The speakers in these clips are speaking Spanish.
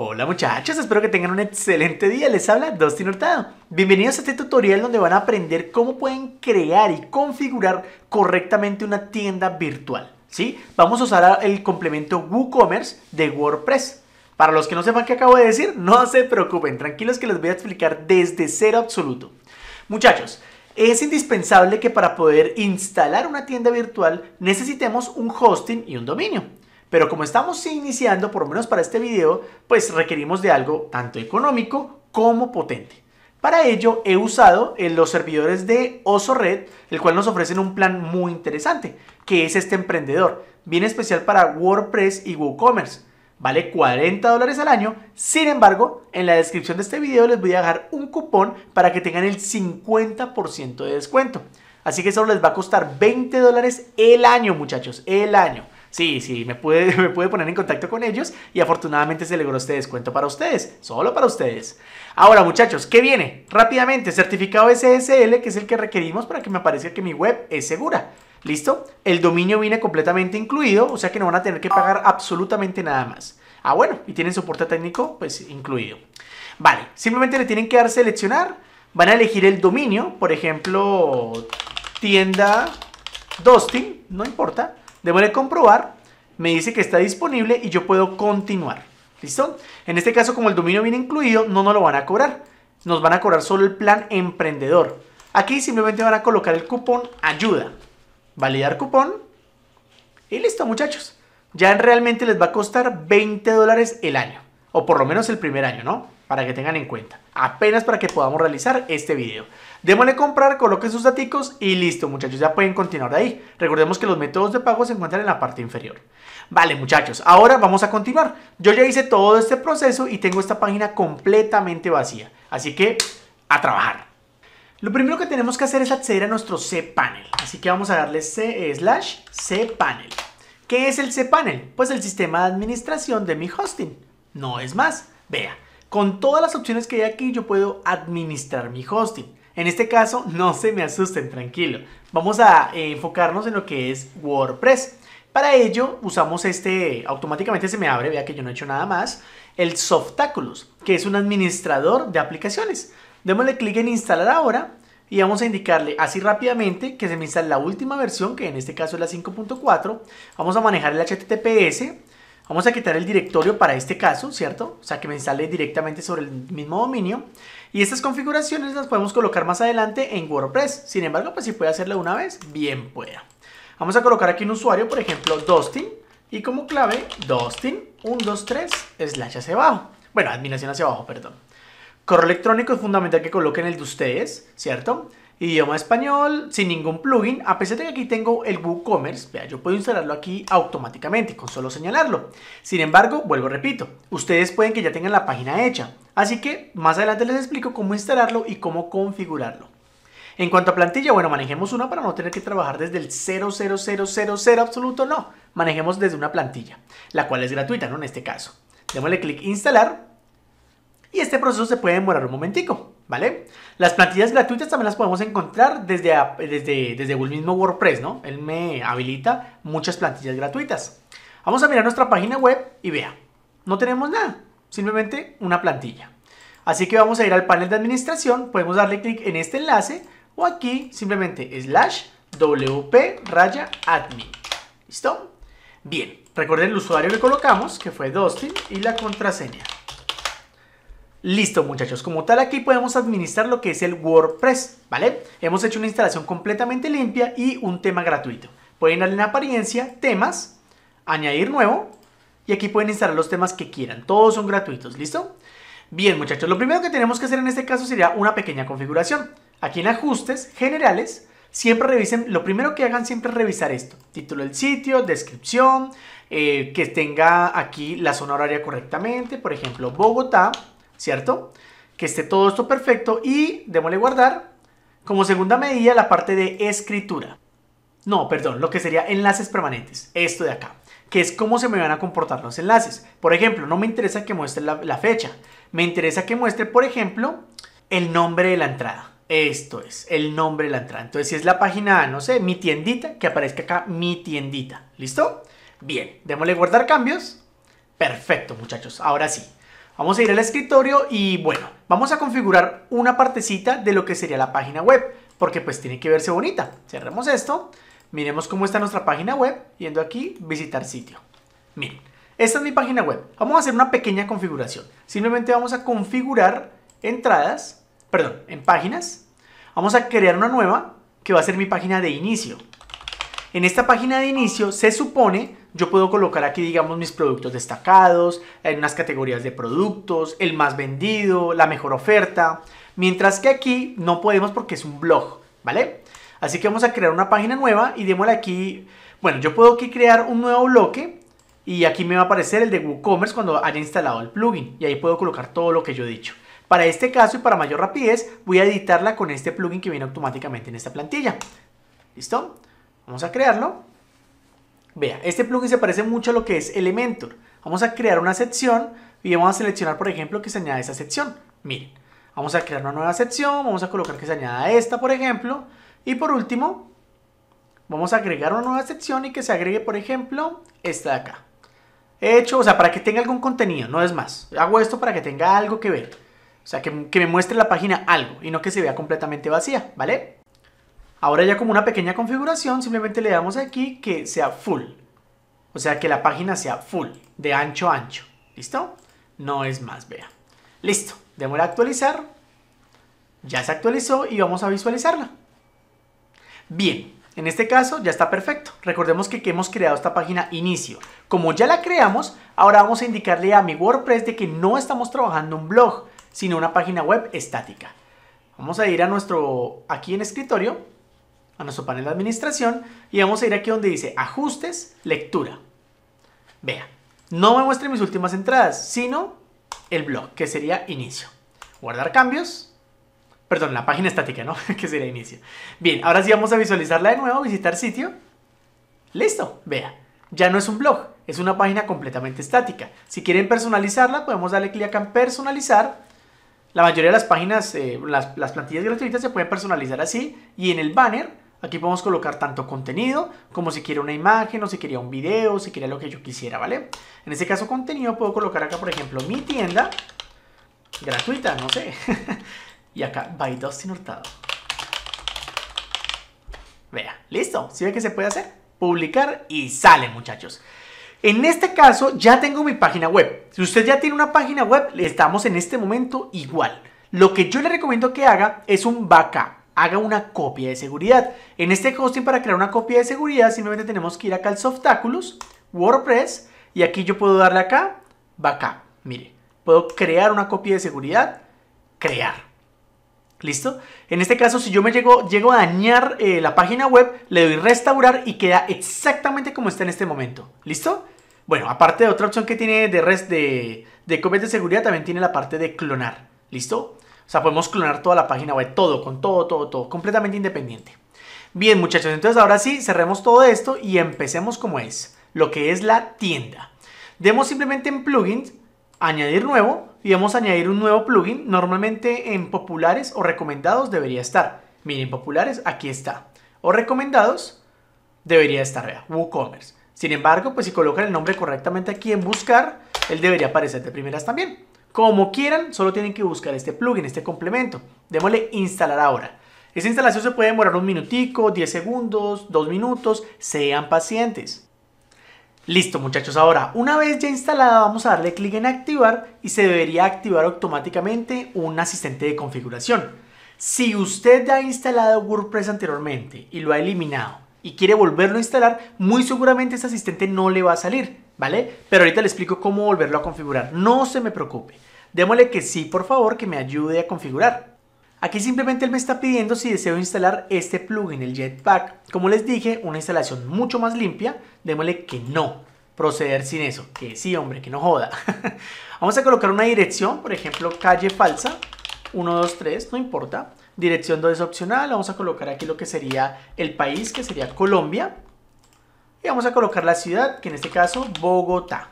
Hola muchachos, espero que tengan un excelente día. Les habla Dustin Hurtado. Bienvenidos a este tutorial donde van a aprender cómo pueden crear y configurar correctamente una tienda virtual. ¿sí? Vamos a usar el complemento WooCommerce de WordPress. Para los que no sepan qué acabo de decir, no se preocupen, tranquilos que les voy a explicar desde cero absoluto. Muchachos, es indispensable que para poder instalar una tienda virtual necesitemos un hosting y un dominio. Pero como estamos iniciando, por lo menos para este video, pues requerimos de algo tanto económico como potente. Para ello he usado eh, los servidores de Oso Red, el cual nos ofrecen un plan muy interesante, que es este emprendedor, bien especial para WordPress y WooCommerce. Vale 40 dólares al año, sin embargo, en la descripción de este video les voy a dejar un cupón para que tengan el 50% de descuento. Así que solo les va a costar 20 dólares el año, muchachos, el año. Sí, sí, me puede, poner en contacto con ellos y afortunadamente se logró este descuento para ustedes, solo para ustedes. Ahora muchachos, ¿qué viene? Rápidamente, certificado SSL, que es el que requerimos para que me aparezca que mi web es segura. ¿Listo? El dominio viene completamente incluido, o sea que no van a tener que pagar absolutamente nada más. Ah, bueno, y tienen soporte técnico, pues incluido. Vale, simplemente le tienen que dar seleccionar, van a elegir el dominio, por ejemplo, tienda Dostin, no importa. Debo comprobar, me dice que está disponible y yo puedo continuar. ¿Listo? En este caso, como el dominio viene incluido, no nos lo van a cobrar. Nos van a cobrar solo el plan emprendedor. Aquí simplemente van a colocar el cupón ayuda. Validar cupón. Y listo, muchachos. Ya realmente les va a costar 20 dólares el año. O por lo menos el primer año, ¿no? para que tengan en cuenta. Apenas para que podamos realizar este video. Démosle comprar, coloquen sus datos y listo muchachos, ya pueden continuar de ahí. Recordemos que los métodos de pago se encuentran en la parte inferior. Vale muchachos, ahora vamos a continuar. Yo ya hice todo este proceso y tengo esta página completamente vacía. Así que, a trabajar. Lo primero que tenemos que hacer es acceder a nuestro cPanel. Así que vamos a darle c eh, slash cPanel. ¿Qué es el cPanel? Pues el sistema de administración de mi hosting. No es más. Vea, con todas las opciones que hay aquí yo puedo administrar mi hosting. En este caso, no se me asusten, tranquilo. Vamos a eh, enfocarnos en lo que es WordPress. Para ello usamos este, automáticamente se me abre, vea que yo no he hecho nada más, el Softaculous, que es un administrador de aplicaciones. Démosle clic en instalar ahora y vamos a indicarle así rápidamente que se me instala la última versión, que en este caso es la 5.4. Vamos a manejar el HTTPS, Vamos a quitar el directorio para este caso, ¿cierto? O sea, que me sale directamente sobre el mismo dominio. Y estas configuraciones las podemos colocar más adelante en WordPress. Sin embargo, pues si puede hacerla una vez, bien pueda. Vamos a colocar aquí un usuario, por ejemplo, Dustin. Y como clave, Dustin, 123, slash hacia abajo. Bueno, admiración hacia abajo, perdón. Correo electrónico es fundamental que coloquen el de ustedes, ¿cierto? idioma español, sin ningún plugin, a pesar de que aquí tengo el WooCommerce, vea, yo puedo instalarlo aquí automáticamente con solo señalarlo. Sin embargo, vuelvo repito, ustedes pueden que ya tengan la página hecha, así que más adelante les explico cómo instalarlo y cómo configurarlo. En cuanto a plantilla, bueno, manejemos una para no tener que trabajar desde el 00000 absoluto, no, manejemos desde una plantilla, la cual es gratuita, ¿no? En este caso. Démosle clic instalar y este proceso se puede demorar un momentico, ¿vale? Las plantillas gratuitas también las podemos encontrar desde, desde, el mismo WordPress, ¿no? Él me habilita muchas plantillas gratuitas. Vamos a mirar nuestra página web y vea, no tenemos nada, simplemente una plantilla. Así que vamos a ir al panel de administración, podemos darle clic en este enlace o aquí simplemente slash wp raya admin. ¿Listo? Bien, recuerden el usuario que colocamos, que fue Dustin, y la contraseña. Listo muchachos, como tal aquí podemos administrar lo que es el WordPress, ¿vale? Hemos hecho una instalación completamente limpia y un tema gratuito. Pueden darle en apariencia, temas, añadir nuevo y aquí pueden instalar los temas que quieran. Todos son gratuitos, ¿listo? Bien muchachos, lo primero que tenemos que hacer en este caso sería una pequeña configuración. Aquí en ajustes, generales, siempre revisen, lo primero que hagan siempre es revisar esto. Título del sitio, descripción, eh, que tenga aquí la zona horaria correctamente, por ejemplo Bogotá, ¿cierto? Que esté todo esto perfecto y démosle guardar. Como segunda medida, la parte de escritura. No, perdón, lo que sería enlaces permanentes, esto de acá, que es cómo se me van a comportar los enlaces. Por ejemplo, no me interesa que muestre la, fecha, me interesa que muestre, por ejemplo, el nombre de la entrada. Esto es, el nombre de la entrada. Entonces, si es la página, no sé, mi tiendita, que aparezca acá mi tiendita. ¿Listo? Bien, démosle guardar cambios. Perfecto, muchachos. Ahora sí, Vamos a ir al escritorio y bueno, vamos a configurar una partecita de lo que sería la página web, porque pues tiene que verse bonita. Cerremos esto, miremos cómo está nuestra página web, yendo aquí, visitar sitio. Miren, esta es mi página web. Vamos a hacer una pequeña configuración. Simplemente vamos a configurar entradas, perdón, en páginas. Vamos a crear una nueva que va a ser mi página de inicio. En esta página de inicio se supone yo puedo colocar aquí, digamos, mis productos destacados, en unas categorías de productos, el más vendido, la mejor oferta, mientras que aquí no podemos porque es un blog, ¿vale? Así que vamos a crear una página nueva y démosle aquí, bueno, yo puedo aquí crear un nuevo bloque y aquí me va a aparecer el de WooCommerce cuando haya instalado el plugin y ahí puedo colocar todo lo que yo he dicho. Para este caso y para mayor rapidez voy a editarla con este plugin que viene automáticamente en esta plantilla. ¿Listo? Vamos a crearlo. Vea, este plugin se parece mucho a lo que es Elementor. Vamos a crear una sección y vamos a seleccionar, por ejemplo, que se añada esa sección. Miren, vamos a crear una nueva sección, vamos a colocar que se añada esta, por ejemplo. Y por último, vamos a agregar una nueva sección y que se agregue, por ejemplo, esta de acá. He hecho, o sea, para que tenga algún contenido, no es más. Hago esto para que tenga algo que ver. O sea, que, que me muestre la página algo y no que se vea completamente vacía, ¿vale? Ahora ya como una pequeña configuración, simplemente le damos aquí que sea full. O sea, que la página sea full, de ancho a ancho. ¿Listo? No es más, vea. Listo, démosle actualizar. Ya se actualizó y vamos a visualizarla. Bien, en este caso ya está perfecto. Recordemos que, que hemos creado esta página inicio. Como ya la creamos, ahora vamos a indicarle a mi WordPress de que no estamos trabajando un blog, sino una página web estática. Vamos a ir a nuestro, aquí en escritorio, a nuestro panel de administración y vamos a ir aquí donde dice ajustes, lectura. Vea, no me muestre mis últimas entradas, sino el blog, que sería inicio. Guardar cambios. Perdón, la página estática, ¿no? que sería inicio. Bien, ahora sí vamos a visualizarla de nuevo, visitar sitio. Listo, vea, ya no es un blog, es una página completamente estática. Si quieren personalizarla, podemos darle clic acá en personalizar. La mayoría de las páginas, eh, las, las plantillas gratuitas se pueden personalizar así y en el banner Aquí podemos colocar tanto contenido como si quiere una imagen o si quería un video, o si quería lo que yo quisiera, ¿vale? En este caso contenido puedo colocar acá, por ejemplo, mi tienda gratuita, no sé. y acá, by Dustin Hurtado. Vea, listo. ¿Sí ve que se puede hacer? Publicar y sale, muchachos. En este caso ya tengo mi página web. Si usted ya tiene una página web, estamos en este momento igual. Lo que yo le recomiendo que haga es un backup haga una copia de seguridad. En este hosting para crear una copia de seguridad simplemente tenemos que ir acá al Softáculos, WordPress y aquí yo puedo darle acá, Va acá. Mire, puedo crear una copia de seguridad, crear. ¿Listo? En este caso, si yo me llego, llego a dañar eh, la página web, le doy restaurar y queda exactamente como está en este momento. ¿Listo? Bueno, aparte de otra opción que tiene de, de, de copias de seguridad, también tiene la parte de clonar. ¿Listo? O sea, podemos clonar toda la página web, todo, con todo, todo, todo, completamente independiente. Bien, muchachos, entonces ahora sí, cerremos todo esto y empecemos como es, lo que es la tienda. Demos simplemente en plugins, añadir nuevo y vamos a añadir un nuevo plugin. Normalmente en populares o recomendados debería estar. Miren, populares, aquí está. O recomendados, debería estar, vea, WooCommerce. Sin embargo, pues si colocan el nombre correctamente aquí en buscar, él debería aparecer de primeras también. Como quieran, solo tienen que buscar este plugin, este complemento. Démosle instalar ahora. Esa instalación se puede demorar un minutico, 10 segundos, 2 minutos, sean pacientes. Listo muchachos, ahora una vez ya instalada vamos a darle clic en activar y se debería activar automáticamente un asistente de configuración. Si usted ya ha instalado WordPress anteriormente y lo ha eliminado y quiere volverlo a instalar, muy seguramente este asistente no le va a salir, ¿vale? Pero ahorita le explico cómo volverlo a configurar, no se me preocupe. Démosle que sí, por favor, que me ayude a configurar. Aquí simplemente él me está pidiendo si deseo instalar este plugin, el Jetpack. Como les dije, una instalación mucho más limpia, démosle que no. Proceder sin eso, que sí, hombre, que no joda. Vamos a colocar una dirección, por ejemplo, calle falsa, 123, no importa. Dirección 2 es opcional. Vamos a colocar aquí lo que sería el país, que sería Colombia. Y vamos a colocar la ciudad, que en este caso Bogotá.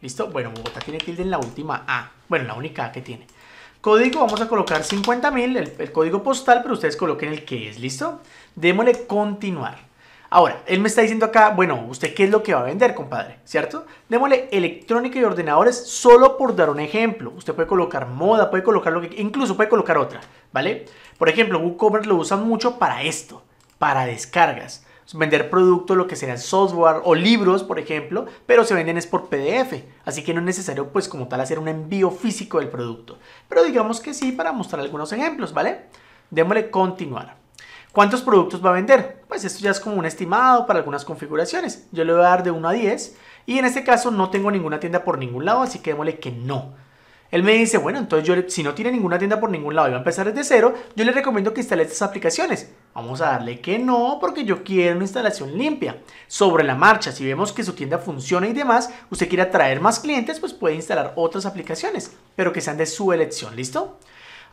¿Listo? Bueno, Bogotá tiene tilde en la última A. Bueno, la única A que tiene. Código, vamos a colocar 50.000, el código postal, pero ustedes coloquen el que es. ¿Listo? Démosle continuar. Ahora, él me está diciendo acá, bueno, ¿usted qué es lo que va a vender, compadre? ¿Cierto? Démosle electrónica y ordenadores solo por dar un ejemplo. Usted puede colocar moda, puede colocar lo que... Incluso puede colocar otra, ¿vale? Por ejemplo, WooCommerce lo usan mucho para esto, para descargas vender productos, lo que sea software o libros, por ejemplo, pero se venden es por PDF, así que no es necesario pues como tal hacer un envío físico del producto. Pero digamos que sí para mostrar algunos ejemplos, ¿vale? Démosle continuar. ¿Cuántos productos va a vender? Pues esto ya es como un estimado para algunas configuraciones. Yo le voy a dar de 1 a 10 y en este caso no tengo ninguna tienda por ningún lado, así que démosle que no. Él me dice, bueno, entonces yo si no tiene ninguna tienda por ningún lado y va a empezar desde cero, yo le recomiendo que instale estas aplicaciones. Vamos a darle que no, porque yo quiero una instalación limpia. Sobre la marcha, si vemos que su tienda funciona y demás, usted quiere atraer más clientes, pues puede instalar otras aplicaciones, pero que sean de su elección, ¿listo?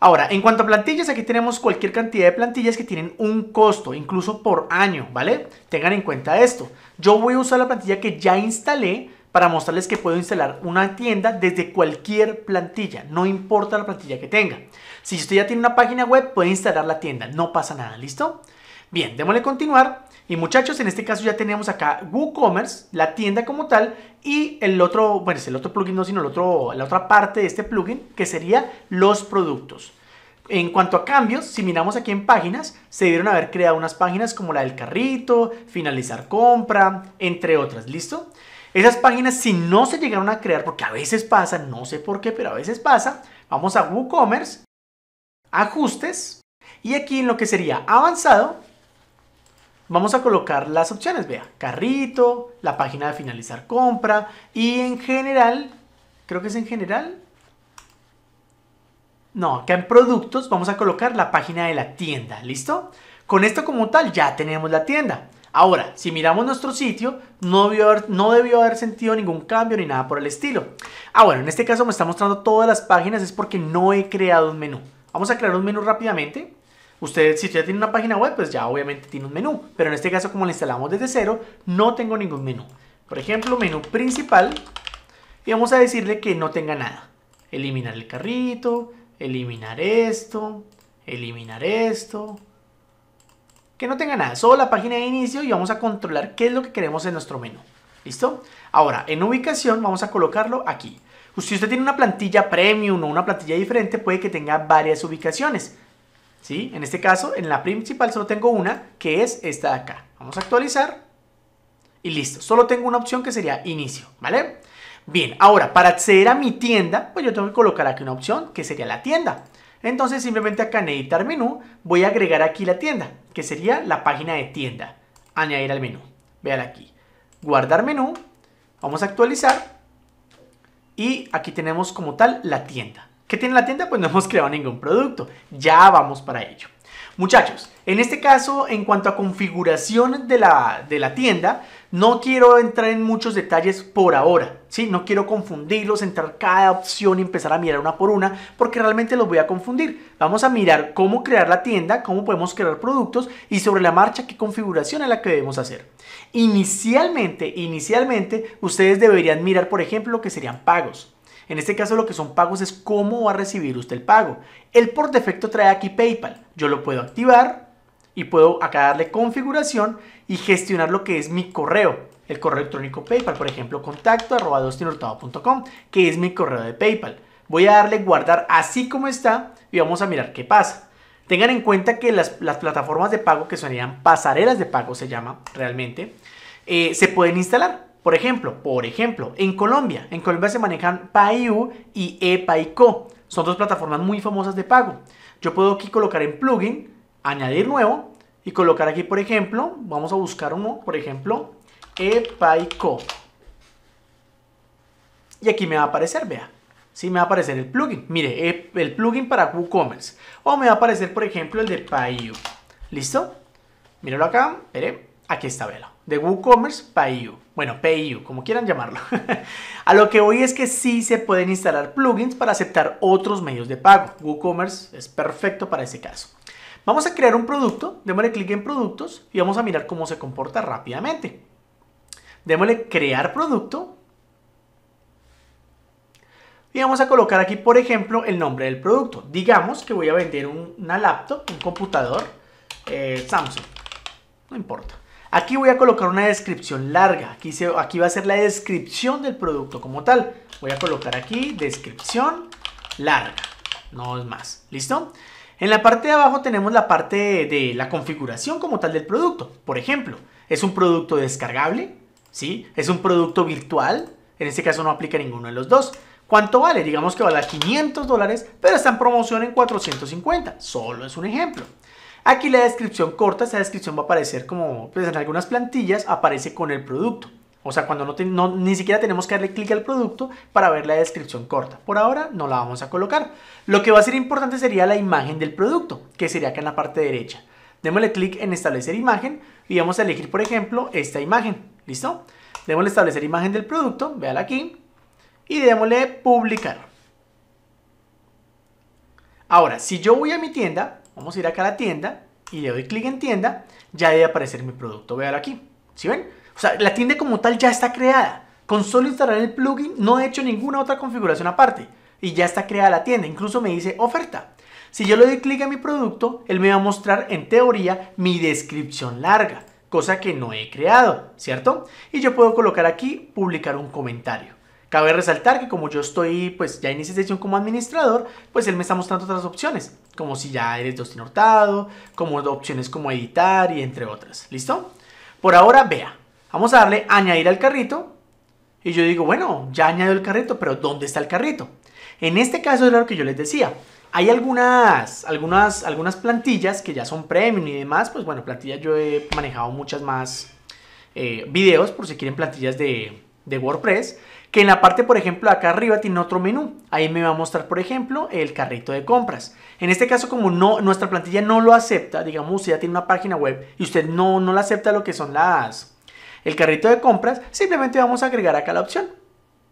Ahora, en cuanto a plantillas, aquí tenemos cualquier cantidad de plantillas que tienen un costo, incluso por año, ¿vale? Tengan en cuenta esto. Yo voy a usar la plantilla que ya instalé para mostrarles que puedo instalar una tienda desde cualquier plantilla, no importa la plantilla que tenga. Si usted ya tiene una página web, puede instalar la tienda, no pasa nada, ¿listo? Bien, démosle continuar y muchachos, en este caso ya tenemos acá WooCommerce, la tienda como tal, y el otro, bueno, es el otro plugin, no, sino la otra parte de este plugin, que sería los productos. En cuanto a cambios, si miramos aquí en páginas, se debieron haber creado unas páginas como la del carrito, finalizar compra, entre otras, ¿listo? Esas páginas, si no se llegaron a crear, porque a veces pasa, no sé por qué, pero a veces pasa, vamos a WooCommerce, ajustes, y aquí en lo que sería avanzado, Vamos a colocar las opciones, vea, carrito, la página de finalizar compra y en general, creo que es en general, no, acá en productos vamos a colocar la página de la tienda, ¿listo? Con esto como tal ya tenemos la tienda. Ahora, si miramos nuestro sitio, no debió, haber, no debió haber sentido ningún cambio ni nada por el estilo. Ah, bueno, en este caso me está mostrando todas las páginas, es porque no he creado un menú. Vamos a crear un menú rápidamente. Usted, si ya tiene una página web, pues ya obviamente tiene un menú. Pero en este caso, como lo instalamos desde cero, no tengo ningún menú. Por ejemplo, menú principal. Y vamos a decirle que no tenga nada. Eliminar el carrito, eliminar esto, eliminar esto. Que no tenga nada, solo la página de inicio y vamos a controlar qué es lo que queremos en nuestro menú. ¿Listo? Ahora, en ubicación vamos a colocarlo aquí. Si usted tiene una plantilla premium o una plantilla diferente, puede que tenga varias ubicaciones. En este caso, en la principal solo tengo una, que es esta de acá. Vamos a actualizar y listo. Solo tengo una opción que sería inicio, ¿vale? Bien, ahora para acceder a mi tienda, pues yo tengo que colocar aquí una opción que sería la tienda. Entonces simplemente acá en editar menú voy a agregar aquí la tienda, que sería la página de tienda. Añadir al menú. Vean aquí. Guardar menú. Vamos a actualizar. Y aquí tenemos como tal la tienda. ¿Qué tiene la tienda? Pues no hemos creado ningún producto. Ya vamos para ello. Muchachos, en este caso, en cuanto a configuración de la, tienda, no quiero entrar en muchos detalles por ahora, ¿sí? No quiero confundirlos, entrar cada opción y empezar a mirar una por una, porque realmente los voy a confundir. Vamos a mirar cómo crear la tienda, cómo podemos crear productos y sobre la marcha qué configuración es la que debemos hacer. Inicialmente, inicialmente, ustedes deberían mirar, por ejemplo, lo que serían pagos. En este caso lo que son pagos es cómo va a recibir usted el pago. Él por defecto trae aquí PayPal. Yo lo puedo activar y puedo acá darle configuración y gestionar lo que es mi correo. El correo electrónico PayPal, por ejemplo, contacto arroba que es mi correo de PayPal. Voy a darle guardar así como está y vamos a mirar qué pasa. Tengan en cuenta que las, plataformas de pago que serían pasarelas de pago se llama realmente, eh, se pueden instalar. Por ejemplo, por ejemplo, en Colombia, en Colombia se manejan PayU y ePayCo. Son dos plataformas muy famosas de pago. Yo puedo aquí colocar en plugin, añadir nuevo y colocar aquí, por ejemplo, vamos a buscar uno, por ejemplo, ePayCo. Y aquí me va a aparecer, vea. Sí, me va a aparecer el plugin. Mire, e, el plugin para WooCommerce. O me va a aparecer, por ejemplo, el de PayU. ¿Listo? Míralo acá. Veré. Aquí está, velo. De WooCommerce PayU bueno, PayU, como quieran llamarlo. a lo que voy es que sí se pueden instalar plugins para aceptar otros medios de pago. WooCommerce es perfecto para ese caso. Vamos a crear un producto, démosle clic en productos y vamos a mirar cómo se comporta rápidamente. Démosle crear producto. Y vamos a colocar aquí, por ejemplo, el nombre del producto. Digamos que voy a vender una laptop, un computador eh, Samsung. No importa. Aquí voy a colocar una descripción larga. Aquí, va a ser la descripción del producto como tal. Voy a colocar aquí descripción larga. No es más. ¿Listo? En la parte de abajo tenemos la parte de, la configuración como tal del producto. Por ejemplo, es un producto descargable. ¿Sí? Es un producto virtual. En este caso no aplica ninguno de los dos. ¿Cuánto vale? Digamos que vale 500 pero está en promoción en 450. Solo es un ejemplo. Aquí la descripción corta, esta descripción va a aparecer como pues en algunas plantillas, aparece con el producto. O sea, cuando no, ni siquiera tenemos que darle clic al producto para ver la descripción corta. Por ahora no la vamos a colocar. Lo que va a ser importante sería la imagen del producto, que sería acá en la parte derecha. Démosle clic en establecer imagen y vamos a elegir, por ejemplo, esta imagen. ¿Listo? Démosle establecer imagen del producto, véala aquí, y démosle publicar. Ahora, si yo voy a mi tienda, Vamos a ir acá a la tienda y le doy clic en tienda, ya debe aparecer mi producto. Vean aquí. ¿Sí ven? O sea, la tienda como tal ya está creada. Con solo instalar el plugin no he hecho ninguna otra configuración aparte. Y ya está creada la tienda. Incluso me dice oferta. Si yo le doy clic a mi producto, él me va a mostrar en teoría mi descripción larga, cosa que no he creado, ¿cierto? Y yo puedo colocar aquí publicar un comentario. Cabe resaltar que como yo estoy, pues ya inicié sesión como administrador, pues él me está mostrando otras opciones, como si ya eres Dustin Hurtado, como opciones como editar y entre otras. ¿Listo? Por ahora, vea. Vamos a darle añadir al carrito. Y yo digo, bueno, ya añado el carrito, pero ¿dónde está el carrito? En este caso es lo que yo les decía. Hay algunas, algunas, algunas plantillas que ya son premium y demás. Pues bueno, plantillas yo he manejado muchas más eh, videos por si quieren plantillas de, de WordPress que en la parte, por ejemplo, acá arriba tiene otro menú. Ahí me va a mostrar, por ejemplo, el carrito de compras. En este caso, como no, nuestra plantilla no lo acepta, digamos, si ya tiene una página web y usted no, no la acepta lo que son las... El carrito de compras, simplemente vamos a agregar acá la opción.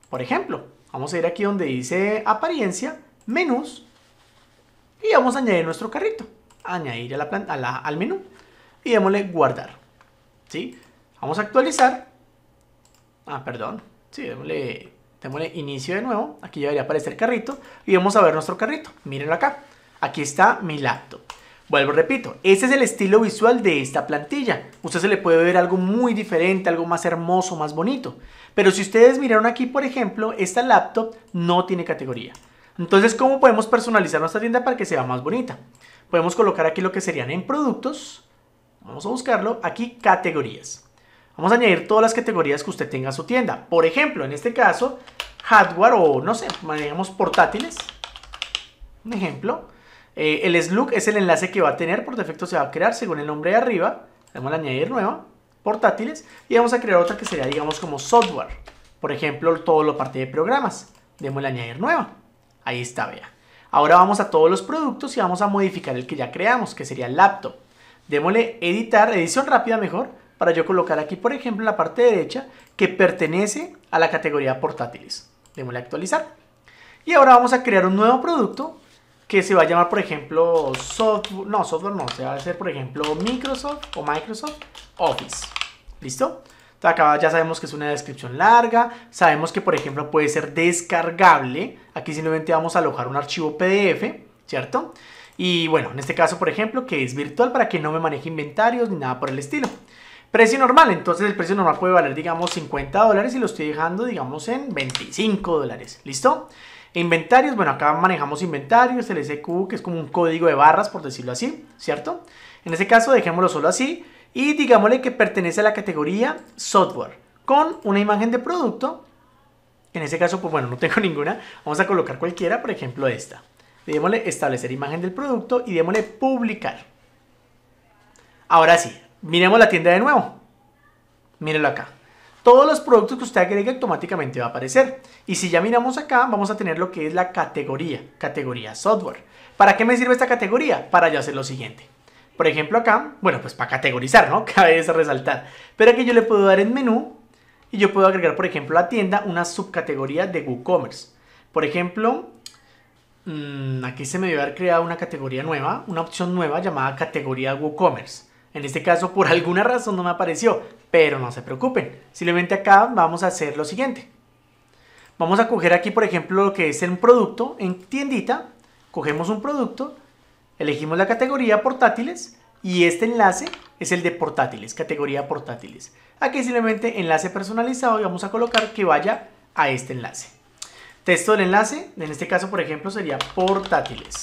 Por ejemplo, vamos a ir aquí donde dice apariencia, menús, y vamos a añadir nuestro carrito. Añadir a la, a al menú y démosle guardar. ¿sí? Vamos a actualizar. Ah, perdón, Sí, démosle, inicio de nuevo. Aquí ya debería aparecer carrito. Y vamos a ver nuestro carrito. Mírenlo acá. Aquí está mi laptop. Vuelvo, repito, ese es el estilo visual de esta plantilla. Usted se le puede ver algo muy diferente, algo más hermoso, más bonito. Pero si ustedes miraron aquí, por ejemplo, esta laptop no tiene categoría. Entonces, ¿cómo podemos personalizar nuestra tienda para que sea más bonita? Podemos colocar aquí lo que serían en productos. Vamos a buscarlo. Aquí, categorías. Vamos a añadir todas las categorías que usted tenga su tienda. Por ejemplo, en este caso, hardware o no sé, manejamos portátiles. Un ejemplo. Eh, el slug es el enlace que va a tener, por defecto se va a crear según el nombre de arriba. Vamos añadir nueva, portátiles, y vamos a crear otra que sería, digamos, como software. Por ejemplo, todo lo parte de programas. Démosle añadir nueva. Ahí está, vea. Ahora vamos a todos los productos y vamos a modificar el que ya creamos, que sería laptop. Démosle editar, edición rápida mejor, para yo colocar aquí, por ejemplo, en la parte derecha que pertenece a la categoría portátiles. Démosle actualizar. Y ahora vamos a crear un nuevo producto que se va a llamar, por ejemplo, software, no, software no, se va a hacer, por ejemplo, Microsoft o Microsoft Office. ¿Listo? acá ya sabemos que es una descripción larga, sabemos que, por ejemplo, puede ser descargable. Aquí simplemente vamos a alojar un archivo PDF, ¿cierto? Y bueno, en este caso, por ejemplo, que es virtual para que no me maneje inventarios ni nada por el estilo. Precio normal, entonces el precio normal puede valer, digamos, 50 dólares y lo estoy dejando, digamos, en 25 dólares. ¿Listo? Inventarios, bueno, acá manejamos inventarios, el SQ, que es como un código de barras, por decirlo así, ¿cierto? En ese caso, dejémoslo solo así y digámosle que pertenece a la categoría software, con una imagen de producto. En ese caso, pues bueno, no tengo ninguna. Vamos a colocar cualquiera, por ejemplo, esta. Démosle establecer imagen del producto y démosle publicar. Ahora sí, Miremos la tienda de nuevo. Mírenlo acá. Todos los productos que usted agregue automáticamente va a aparecer. Y si ya miramos acá, vamos a tener lo que es la categoría, categoría software. ¿Para qué me sirve esta categoría? Para yo hacer lo siguiente. Por ejemplo acá, bueno, pues para categorizar, ¿no? Cabe resaltar. Pero aquí yo le puedo dar en menú y yo puedo agregar, por ejemplo, a la tienda una subcategoría de WooCommerce. Por ejemplo, mm, aquí se me debe haber creado una categoría nueva, una opción nueva llamada categoría WooCommerce. En este caso, por alguna razón no me apareció, pero no se preocupen. Simplemente acá vamos a hacer lo siguiente. Vamos a coger aquí, por ejemplo, lo que es el producto en tiendita. Cogemos un producto, elegimos la categoría portátiles y este enlace es el de portátiles, categoría portátiles. Aquí simplemente enlace personalizado y vamos a colocar que vaya a este enlace. Texto del enlace, en este caso, por ejemplo, sería portátiles.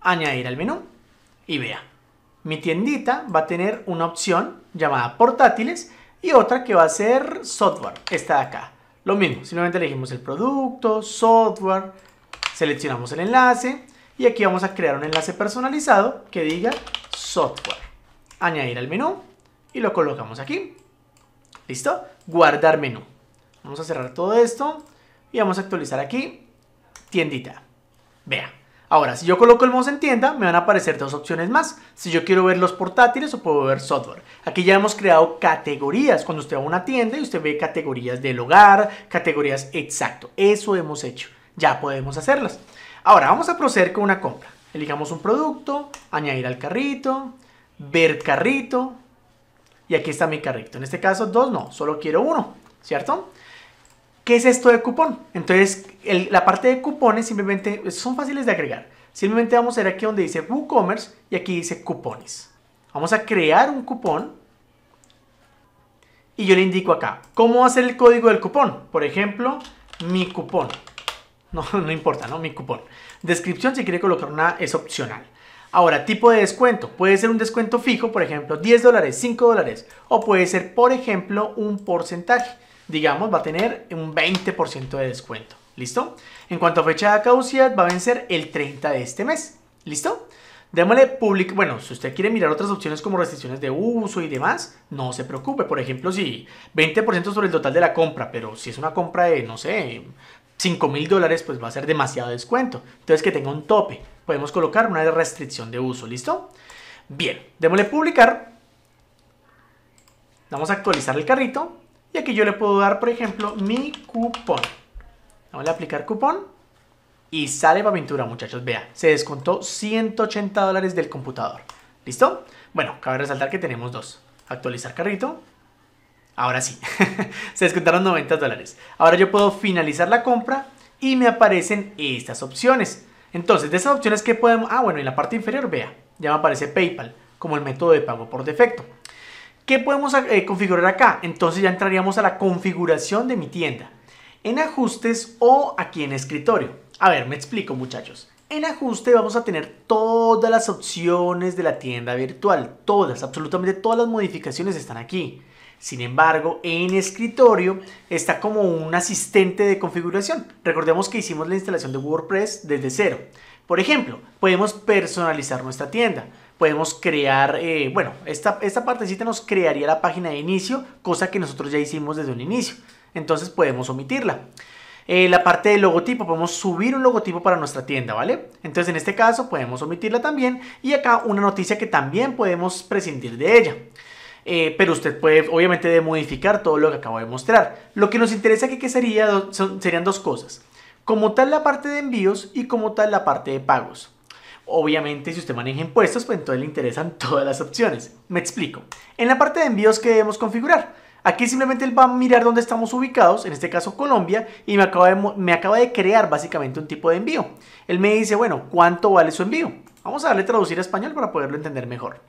Añadir al menú y vea mi tiendita va a tener una opción llamada portátiles y otra que va a ser software, esta de acá. Lo mismo, simplemente elegimos el producto, software, seleccionamos el enlace y aquí vamos a crear un enlace personalizado que diga software. Añadir al menú y lo colocamos aquí. ¿Listo? Guardar menú. Vamos a cerrar todo esto y vamos a actualizar aquí tiendita. Vea. Ahora, si yo coloco el mouse en tienda, me van a aparecer dos opciones más. Si yo quiero ver los portátiles o puedo ver software. Aquí ya hemos creado categorías. Cuando usted va a una tienda y usted ve categorías del hogar, categorías exacto. Eso hemos hecho. Ya podemos hacerlas. Ahora, vamos a proceder con una compra. Elijamos un producto, añadir al carrito, ver carrito. Y aquí está mi carrito. En este caso, dos no, solo quiero uno, ¿cierto? ¿Qué es esto de cupón? Entonces, la parte de cupones simplemente pues, son fáciles de agregar. Simplemente vamos a ir aquí donde dice WooCommerce y aquí dice cupones. Vamos a crear un cupón y yo le indico acá cómo ser el código del cupón. Por ejemplo, mi cupón. No, no importa, ¿no? Mi cupón. Descripción, si quiere colocar una, es opcional. Ahora, tipo de descuento. Puede ser un descuento fijo, por ejemplo, 10 dólares, 5 dólares. O puede ser, por ejemplo, un porcentaje digamos, va a tener un 20% de descuento. ¿Listo? En cuanto a fecha de caducidad, va a vencer el 30 de este mes. ¿Listo? Démosle public. Bueno, si usted quiere mirar otras opciones como restricciones de uso y demás, no se preocupe. Por ejemplo, si 20% sobre el total de la compra, pero si es una compra de, no sé, 5 mil dólares, pues va a ser demasiado descuento. Entonces, que tenga un tope. Podemos colocar una restricción de uso. ¿Listo? Bien, démosle publicar. Vamos a actualizar el carrito y aquí yo le puedo dar, por ejemplo, mi cupón. Vamos a aplicar cupón. Y sale para aventura, muchachos. Vea, se descontó 180 dólares del computador. ¿Listo? Bueno, cabe resaltar que tenemos dos. Actualizar carrito. Ahora sí. se descontaron 90 dólares. Ahora yo puedo finalizar la compra y me aparecen estas opciones. Entonces, de esas opciones que podemos... Ah, bueno, en la parte inferior, vea, ya me aparece PayPal como el método de pago por defecto. ¿Qué podemos eh, configurar acá? Entonces ya entraríamos a la configuración de mi tienda. En ajustes o aquí en escritorio. A ver, me explico muchachos. En ajuste vamos a tener todas las opciones de la tienda virtual. Todas, absolutamente todas las modificaciones están aquí. Sin embargo, en escritorio está como un asistente de configuración. Recordemos que hicimos la instalación de WordPress desde cero. Por ejemplo, podemos personalizar nuestra tienda podemos crear, eh, bueno, esta, esta partecita nos crearía la página de inicio, cosa que nosotros ya hicimos desde un inicio. Entonces podemos omitirla. Eh, la parte de logotipo, podemos subir un logotipo para nuestra tienda, ¿vale? Entonces en este caso podemos omitirla también y acá una noticia que también podemos prescindir de ella. Eh, pero usted puede obviamente modificar todo lo que acabo de mostrar. Lo que nos interesa aquí que sería, serían dos cosas, como tal la parte de envíos y como tal la parte de pagos. Obviamente, si usted maneja impuestos, pues entonces le interesan todas las opciones. Me explico. En la parte de envíos que debemos configurar, Aquí simplemente él va a mirar dónde estamos ubicados, en este caso Colombia, y me acaba, de, crear básicamente un tipo de envío. Él me dice, bueno, ¿cuánto vale su envío? Vamos a darle traducir a español para poderlo entender mejor.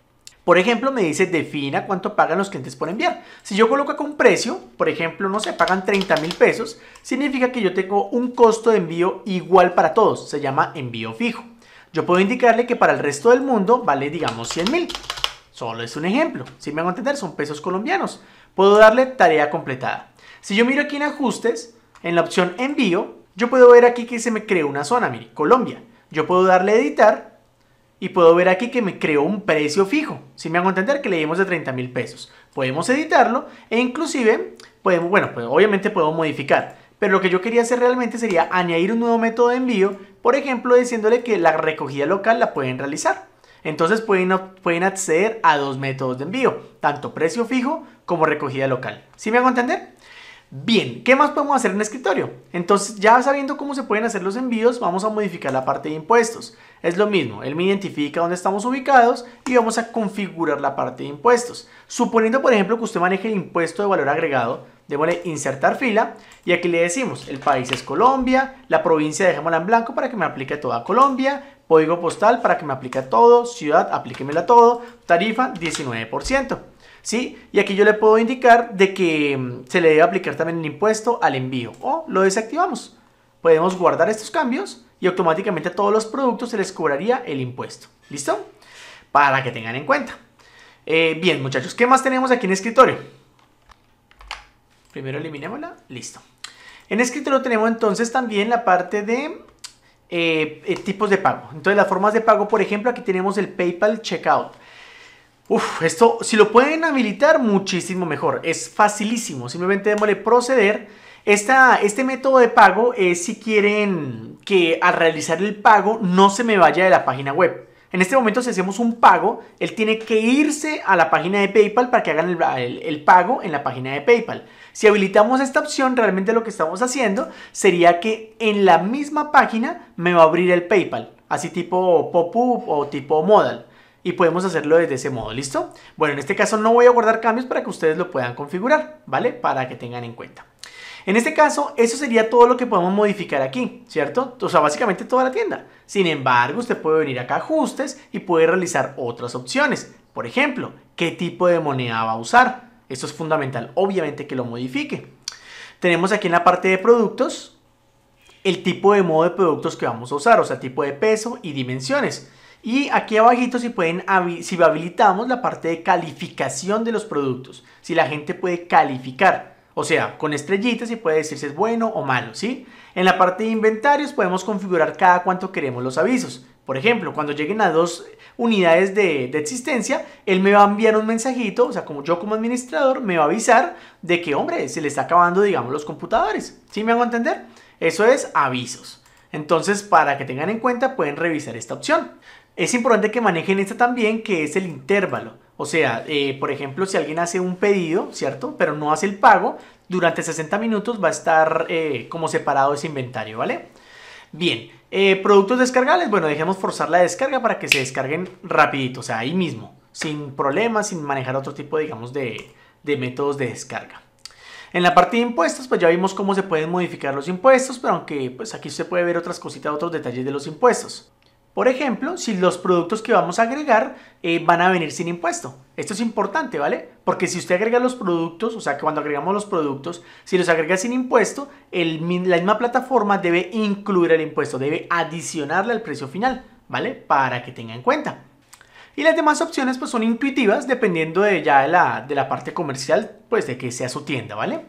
Por ejemplo, me dice, defina cuánto pagan los clientes por enviar. Si yo coloco acá un precio, por ejemplo, no sé, pagan 30 mil pesos, significa que yo tengo un costo de envío igual para todos, se llama envío fijo. Yo puedo indicarle que para el resto del mundo vale, digamos, 100 mil. Solo es un ejemplo. Si me van a entender, son pesos colombianos. Puedo darle tarea completada. Si yo miro aquí en ajustes, en la opción envío, yo puedo ver aquí que se me creó una zona, mire, Colombia. Yo puedo darle editar y puedo ver aquí que me creó un precio fijo. Si me a entender que le dimos de 30 mil pesos. Podemos editarlo e inclusive podemos, bueno, pues obviamente puedo modificar. Pero lo que yo quería hacer realmente sería añadir un nuevo método de envío por ejemplo, diciéndole que la recogida local la pueden realizar. Entonces pueden, acceder a dos métodos de envío, tanto precio fijo como recogida local. ¿Sí me hago entender? Bien, ¿qué más podemos hacer en escritorio? Entonces, ya sabiendo cómo se pueden hacer los envíos, vamos a modificar la parte de impuestos. Es lo mismo, él me identifica dónde estamos ubicados y vamos a configurar la parte de impuestos. Suponiendo, por ejemplo, que usted maneje el impuesto de valor agregado, démosle insertar fila y aquí le decimos el país es Colombia, la provincia dejémosla en blanco para que me aplique toda Colombia, código postal para que me aplique todo, ciudad aplíquemela todo, tarifa 19%. ¿Sí? Y aquí yo le puedo indicar de que mm, se le debe aplicar también el impuesto al envío o lo desactivamos. Podemos guardar estos cambios y automáticamente a todos los productos se les cobraría el impuesto. ¿Listo? Para que tengan en cuenta. Eh, bien, muchachos, ¿qué más tenemos aquí en escritorio? Primero eliminémosla. Listo. En escrito lo tenemos entonces también la parte de eh, eh, tipos de pago. Entonces las formas de pago, por ejemplo, aquí tenemos el PayPal Checkout. Uf, esto si lo pueden habilitar muchísimo mejor. Es facilísimo. Simplemente démosle proceder. Esta, este método de pago es si quieren que al realizar el pago no se me vaya de la página web. En este momento, si hacemos un pago, él tiene que irse a la página de PayPal para que hagan el, pago en la página de PayPal. Si habilitamos esta opción, realmente lo que estamos haciendo sería que en la misma página me va a abrir el PayPal, así tipo pop-up o tipo modal. Y podemos hacerlo desde ese modo, ¿listo? Bueno, en este caso no voy a guardar cambios para que ustedes lo puedan configurar, ¿vale? Para que tengan en cuenta. En este caso, eso sería todo lo que podemos modificar aquí, ¿cierto? O sea, básicamente toda la tienda. Sin embargo, usted puede venir acá a ajustes y puede realizar otras opciones. Por ejemplo, ¿qué tipo de moneda va a usar? Esto es fundamental, obviamente que lo modifique. Tenemos aquí en la parte de productos el tipo de modo de productos que vamos a usar, o sea, tipo de peso y dimensiones. Y aquí abajito si pueden, si habilitamos la parte de calificación de los productos, si la gente puede calificar. O sea, con estrellitas y puede decir si es bueno o malo, ¿sí? En la parte de inventarios podemos configurar cada cuánto queremos los avisos. Por ejemplo, cuando lleguen a dos unidades de, existencia, él me va a enviar un mensajito, o sea, como yo como administrador, me va a avisar de que, hombre, se le está acabando, digamos, los computadores. ¿Sí me hago entender? Eso es avisos. Entonces, para que tengan en cuenta, pueden revisar esta opción. Es importante que manejen esta también, que es el intervalo. O sea, eh, por ejemplo, si alguien hace un pedido, ¿cierto? Pero no hace el pago, durante 60 minutos va a estar eh, como separado ese inventario, ¿vale? Bien, eh, productos descargables, bueno, dejemos forzar la descarga para que se descarguen rapidito, o sea, ahí mismo, sin problemas, sin manejar otro tipo, digamos, de, de métodos de descarga. En la parte de impuestos, pues ya vimos cómo se pueden modificar los impuestos, pero aunque pues aquí se puede ver otras cositas, otros detalles de los impuestos. Por ejemplo, si los productos que vamos a agregar eh, van a venir sin impuesto. Esto es importante, ¿vale? Porque si usted agrega los productos, o sea, que cuando agregamos los productos, si los agrega sin impuesto, la misma plataforma debe incluir el impuesto, debe adicionarle al precio final, ¿vale? Para que tenga en cuenta. Y las demás opciones pues son intuitivas dependiendo de ya la, de la parte comercial, pues de que sea su tienda, ¿vale?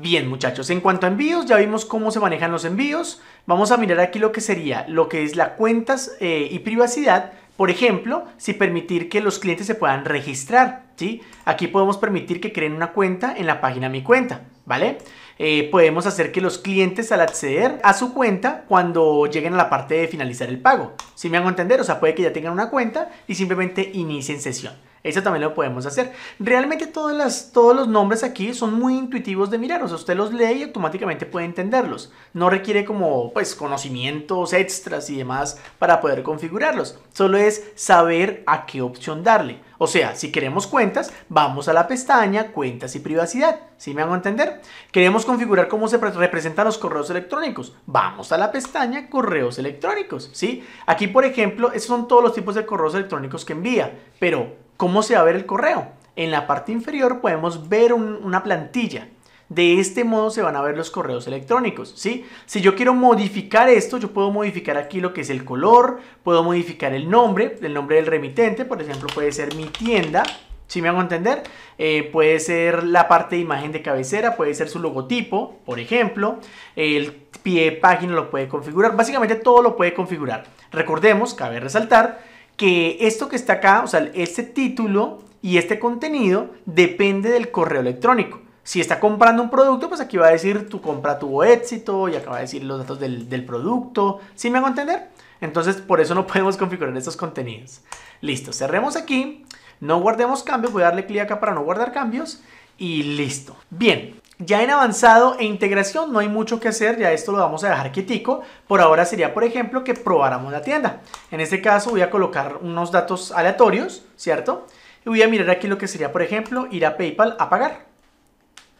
Bien muchachos, en cuanto a envíos, ya vimos cómo se manejan los envíos. Vamos a mirar aquí lo que sería, lo que es la cuentas eh, y privacidad. Por ejemplo, si permitir que los clientes se puedan registrar, ¿sí? Aquí podemos permitir que creen una cuenta en la página Mi Cuenta, ¿vale? Eh, podemos hacer que los clientes al acceder a su cuenta cuando lleguen a la parte de finalizar el pago. Si me hago entender, o sea, puede que ya tengan una cuenta y simplemente inicien sesión. Eso también lo podemos hacer. Realmente todas las, todos los nombres aquí son muy intuitivos de mirar. O sea, usted los lee y automáticamente puede entenderlos. No requiere como pues, conocimientos extras y demás para poder configurarlos. Solo es saber a qué opción darle. O sea, si queremos cuentas, vamos a la pestaña Cuentas y Privacidad. ¿Sí me hago entender? Queremos configurar cómo se representan los correos electrónicos. Vamos a la pestaña Correos electrónicos. ¿sí? Aquí, por ejemplo, esos son todos los tipos de correos electrónicos que envía. Pero ¿Cómo se va a ver el correo? En la parte inferior podemos ver una plantilla. De este modo se van a ver los correos electrónicos, Si yo quiero modificar esto, yo puedo modificar aquí lo que es el color, puedo modificar el nombre, el nombre del remitente, por ejemplo, puede ser mi tienda, si me hago entender? Eh, puede ser la parte de imagen de cabecera, puede ser su logotipo, por ejemplo, el pie de página lo puede configurar, básicamente todo lo puede configurar. Recordemos, cabe resaltar, que esto que está acá, o sea, este título y este contenido depende del correo electrónico. Si está comprando un producto, pues aquí va a decir tu compra tuvo éxito y acá va a decir los datos del, del producto. ¿Sí me hago entender? Entonces, por eso no podemos configurar estos contenidos. Listo, cerremos aquí. No guardemos cambios. Voy a darle clic acá para no guardar cambios. Y listo. Bien, ya en avanzado e integración no hay mucho que hacer, ya esto lo vamos a dejar quietico. Por ahora sería, por ejemplo, que probáramos la tienda. En este caso voy a colocar unos datos aleatorios, ¿cierto? Y voy a mirar aquí lo que sería, por ejemplo, ir a PayPal a pagar.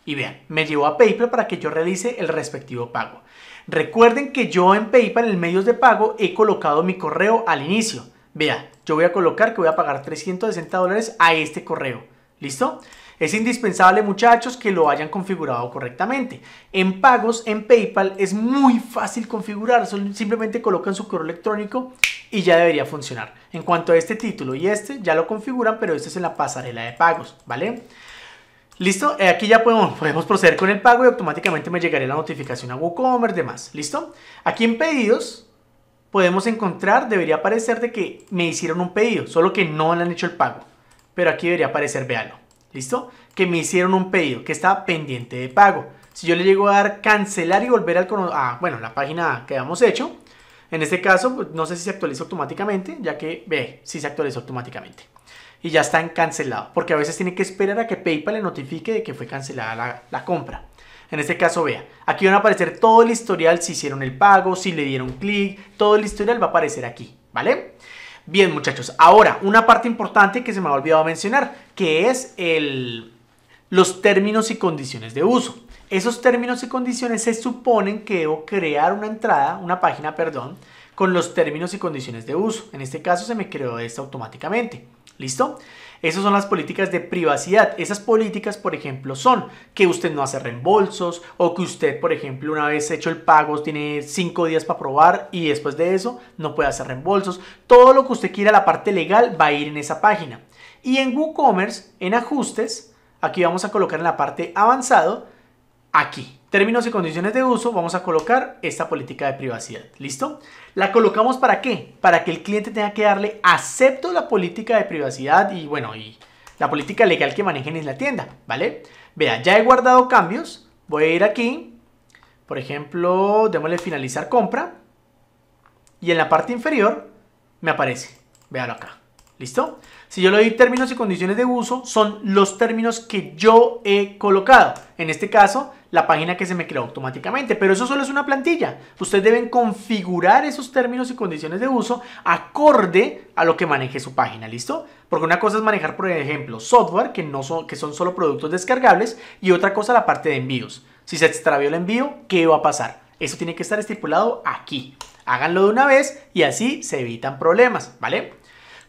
Y vean, me llevó a PayPal para que yo realice el respectivo pago. Recuerden que yo en PayPal, en medios de pago, he colocado mi correo al inicio. Vean, yo voy a colocar que voy a pagar 360 dólares a este correo. ¿Listo? Es indispensable muchachos que lo hayan configurado correctamente. En pagos, en PayPal es muy fácil configurar, simplemente colocan su correo electrónico y ya debería funcionar. En cuanto a este título y este, ya lo configuran, pero este es en la pasarela de pagos, ¿vale? ¿Listo? Eh, aquí ya podemos, proceder con el pago y automáticamente me llegará la notificación a WooCommerce, demás. ¿Listo? Aquí en pedidos podemos encontrar, debería aparecer de que me hicieron un pedido, solo que no le han hecho el pago. Pero aquí debería aparecer, véalo. ¿listo? Que me hicieron un pedido que estaba pendiente de pago. Si yo le llego a dar cancelar y volver al bueno, la página que habíamos hecho, en este caso pues, no sé si se actualiza automáticamente, ya que ve, si se actualiza automáticamente. Y ya está en cancelado, porque a veces tiene que esperar a que PayPal le notifique de que fue cancelada la, la compra. En este caso, vea, aquí van a aparecer todo el historial, si hicieron el pago, si le dieron clic, todo el historial va a aparecer aquí, ¿vale? Bien, muchachos, ahora una parte importante que se me ha olvidado mencionar, que es el, los términos y condiciones de uso. Esos términos y condiciones se suponen que debo crear una entrada, una página, perdón, con los términos y condiciones de uso. En este caso se me creó esta automáticamente. ¿Listo? Esas son las políticas de privacidad. Esas políticas, por ejemplo, son que usted no hace reembolsos o que usted, por ejemplo, una vez hecho el pago, tiene cinco días para probar y después de eso no puede hacer reembolsos. Todo lo que usted quiera, la parte legal, va a ir en esa página. Y en WooCommerce, en ajustes, aquí vamos a colocar en la parte avanzado, aquí términos y condiciones de uso, vamos a colocar esta política de privacidad. ¿Listo? ¿La colocamos para qué? Para que el cliente tenga que darle acepto la política de privacidad y bueno, y la política legal que manejen en la tienda, ¿vale? Vea, ya he guardado cambios. Voy a ir aquí. Por ejemplo, démosle finalizar compra. Y en la parte inferior me aparece. Véalo acá. ¿Listo? Si yo le doy términos y condiciones de uso, son los términos que yo he colocado. En este caso, la página que se me creó automáticamente. Pero eso solo es una plantilla. Ustedes deben configurar esos términos y condiciones de uso acorde a lo que maneje su página. ¿Listo? Porque una cosa es manejar, por ejemplo, software, que, no son, que son solo productos descargables, y otra cosa la parte de envíos. Si se extravió el envío, ¿qué va a pasar? Eso tiene que estar estipulado aquí. Háganlo de una vez y así se evitan problemas, ¿vale?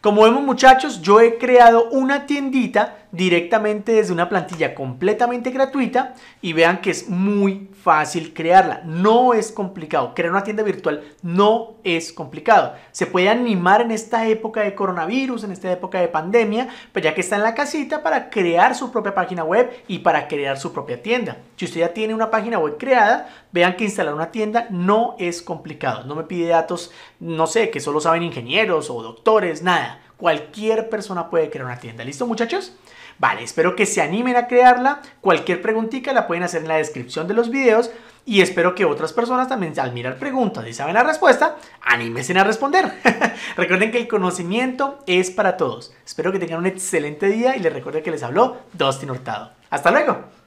Como vemos muchachos, yo he creado una tiendita directamente desde una plantilla completamente gratuita y vean que es muy fácil crearla. No es complicado. Crear una tienda virtual no es complicado. Se puede animar en esta época de coronavirus, en esta época de pandemia, pues ya que está en la casita para crear su propia página web y para crear su propia tienda. Si usted ya tiene una página web creada, vean que instalar una tienda no es complicado. No me pide datos, no sé, que solo saben ingenieros o doctores, nada. Cualquier persona puede crear una tienda. ¿Listo muchachos? Vale, espero que se animen a crearla. Cualquier preguntita la pueden hacer en la descripción de los videos y espero que otras personas también al mirar preguntas y saben la respuesta, anímense a responder. Recuerden que el conocimiento es para todos. Espero que tengan un excelente día y les recuerdo que les habló Dustin Hurtado. Hasta luego.